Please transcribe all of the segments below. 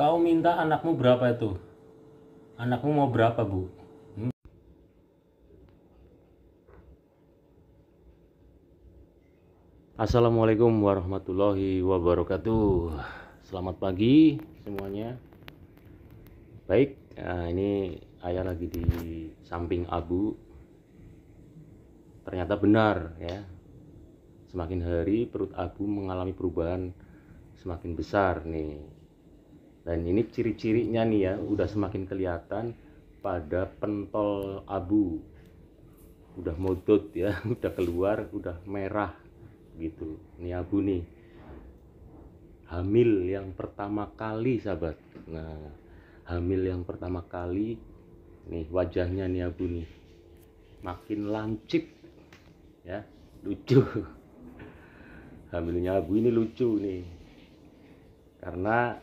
Kau minta anakmu berapa itu? Anakmu mau berapa, Bu? Hmm? Assalamualaikum warahmatullahi wabarakatuh. Selamat pagi semuanya. Baik, nah ini ayah lagi di samping abu. Ternyata benar ya. Semakin hari perut abu mengalami perubahan semakin besar nih dan ini ciri-cirinya nih ya udah semakin kelihatan pada pentol abu udah modot ya udah keluar udah merah gitu ini abu nih hamil yang pertama kali sahabat nah hamil yang pertama kali nih wajahnya nih abu nih makin lancip ya lucu hamilnya abu ini lucu nih karena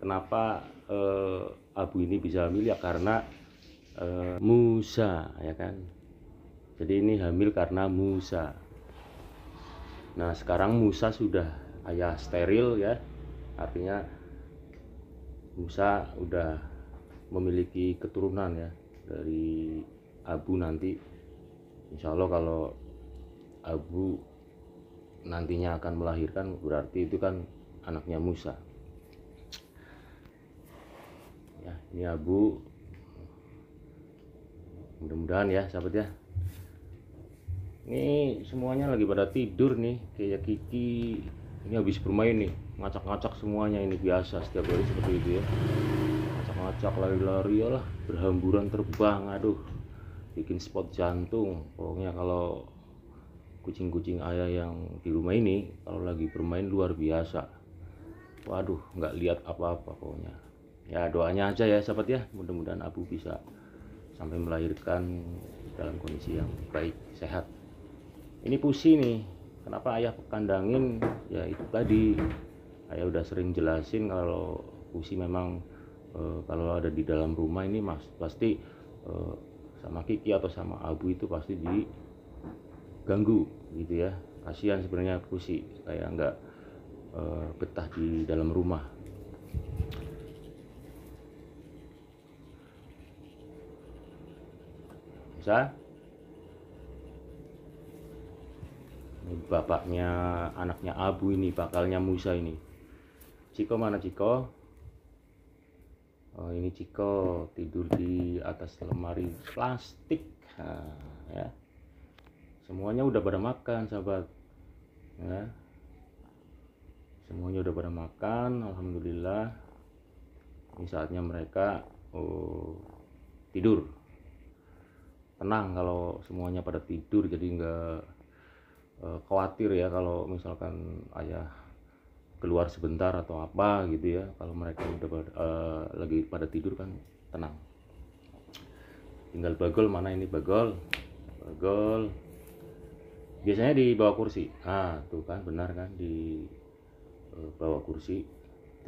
kenapa uh, abu ini bisa hamil ya karena uh, Musa ya kan jadi ini hamil karena Musa nah sekarang Musa sudah ayah steril ya artinya Musa udah memiliki keturunan ya dari Abu nanti Insya Allah kalau Abu nantinya akan melahirkan berarti itu kan anaknya Musa ini ya, abu mudah-mudahan ya sahabat ya ini semuanya lagi pada tidur nih kayak Kiki ini habis bermain nih ngacak-ngacak semuanya ini biasa setiap hari seperti itu ya ngacak-ngacak lari-lari lah berhamburan terbang aduh bikin spot jantung pokoknya kalau kucing-kucing ayah yang di rumah ini kalau lagi bermain luar biasa waduh nggak lihat apa-apa pokoknya ya doanya aja ya sahabat ya mudah-mudahan Abu bisa sampai melahirkan dalam kondisi yang baik sehat ini pusi nih kenapa ayah kandangin ya itu tadi ayah udah sering jelasin kalau pusi memang e, kalau ada di dalam rumah ini mas pasti e, sama Kiki atau sama Abu itu pasti diganggu gitu ya kasihan sebenarnya pusi kayak nggak e, betah di dalam rumah saja ini bapaknya anaknya Abu ini bakalnya Musa ini Ciko mana Ciko oh, ini Ciko tidur di atas lemari plastik nah, ya semuanya udah pada makan sahabat ya semuanya udah pada makan Alhamdulillah ini saatnya mereka oh, tidur tenang kalau semuanya pada tidur jadi nggak e, khawatir ya kalau misalkan ayah keluar sebentar atau apa gitu ya kalau mereka udah pada, e, lagi pada tidur kan tenang tinggal bagol mana ini bagol bagol biasanya di bawah kursi ah tuh kan benar kan di e, bawah kursi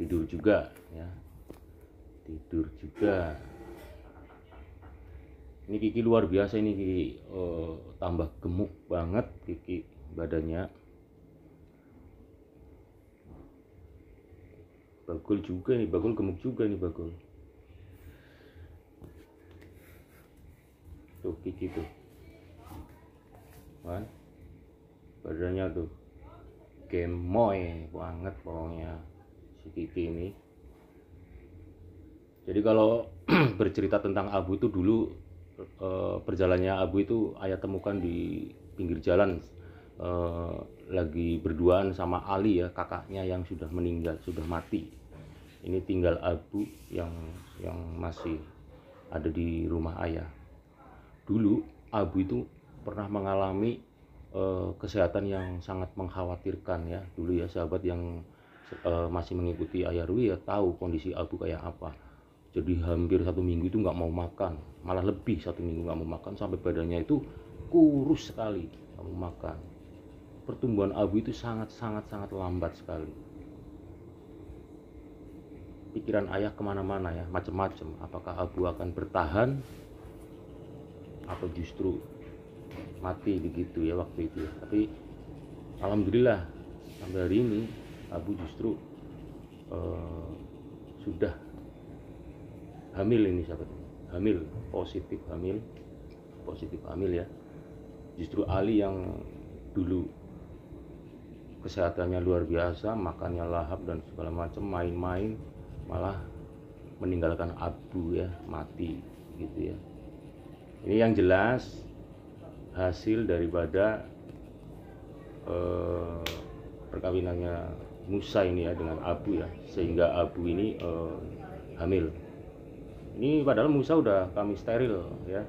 tidur juga ya tidur juga ini Kiki luar biasa ini Kiki uh, tambah gemuk banget Kiki badannya Bagul juga nih Bagul gemuk juga nih Bagul tuh Kiki tuh kan badannya tuh gemoy banget pokoknya si Kiki ini jadi kalau bercerita tentang Abu itu dulu Eh, perjalannya Abu itu ayah temukan di pinggir jalan uh, lagi berduaan sama Ali ya kakaknya yang sudah meninggal sudah mati ini tinggal Abu yang yang masih ada di rumah ayah dulu Abu itu pernah mengalami uh, kesehatan yang sangat mengkhawatirkan ya dulu ya sahabat yang uh, masih mengikuti ayah Rui ya tahu kondisi Abu kayak apa jadi hampir satu minggu itu nggak mau makan malah lebih satu minggu nggak mau makan sampai badannya itu kurus sekali nggak mau makan pertumbuhan abu itu sangat sangat sangat lambat sekali pikiran ayah kemana-mana ya macam-macam apakah abu akan bertahan atau justru mati begitu ya waktu itu ya. tapi alhamdulillah sampai hari ini abu justru eh, sudah hamil ini sahabat hamil positif hamil positif hamil ya justru Ali yang dulu kesehatannya luar biasa makannya lahap dan segala macam main-main malah meninggalkan abu ya mati gitu ya ini yang jelas hasil daripada eh, perkawinannya Musa ini ya dengan Abu ya sehingga Abu ini eh, hamil ini padahal Musa udah kami steril ya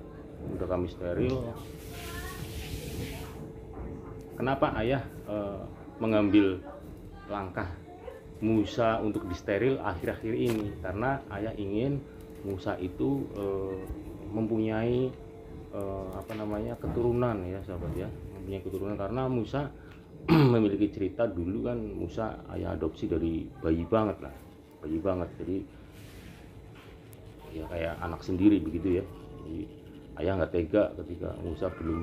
udah kami steril iya. kenapa ayah e, mengambil langkah Musa untuk disteril akhir-akhir ini karena ayah ingin Musa itu e, mempunyai e, apa namanya keturunan ya sahabat ya mempunyai keturunan karena Musa memiliki cerita dulu kan Musa ayah adopsi dari bayi banget lah bayi banget jadi ya kayak anak sendiri begitu ya jadi ayah nggak tega ketika Musa belum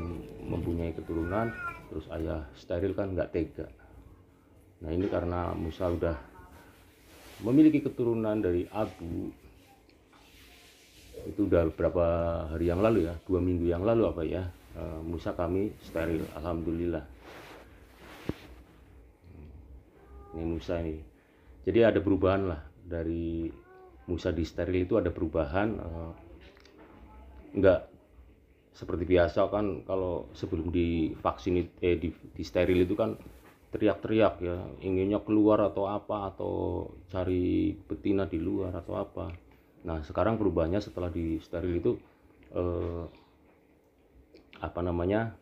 mempunyai keturunan terus ayah steril kan nggak tega nah ini karena Musa udah memiliki keturunan dari Abu itu udah berapa hari yang lalu ya dua minggu yang lalu apa ya eh, Musa kami steril Alhamdulillah ini Musa ini jadi ada perubahan lah dari Musa di steril itu ada perubahan enggak eh, seperti biasa kan kalau sebelum divaksin eh, di, di steril itu kan teriak-teriak ya inginnya keluar atau apa atau cari betina di luar atau apa nah sekarang perubahannya setelah di steril itu eh, apa namanya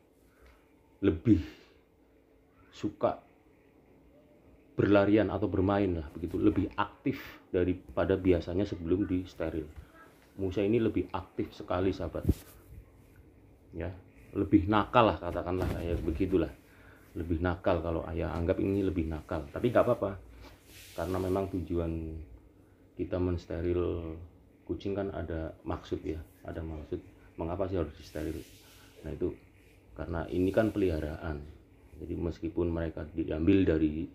lebih suka berlarian atau bermain lah begitu lebih aktif daripada biasanya sebelum di steril Musa ini lebih aktif sekali sahabat ya lebih nakal lah katakanlah ya begitulah lebih nakal kalau ayah anggap ini lebih nakal tapi nggak apa-apa karena memang tujuan kita mensteril kucing kan ada maksud ya ada maksud mengapa sih harus disteril nah itu karena ini kan peliharaan jadi meskipun mereka diambil dari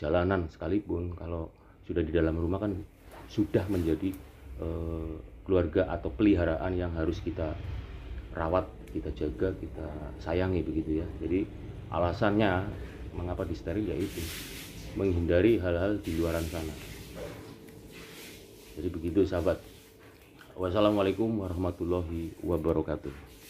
jalanan sekalipun kalau sudah di dalam rumah kan sudah menjadi eh, keluarga atau peliharaan yang harus kita rawat kita jaga kita sayangi begitu ya jadi alasannya mengapa disteril yaitu menghindari hal-hal di luaran sana jadi begitu sahabat wassalamualaikum warahmatullahi wabarakatuh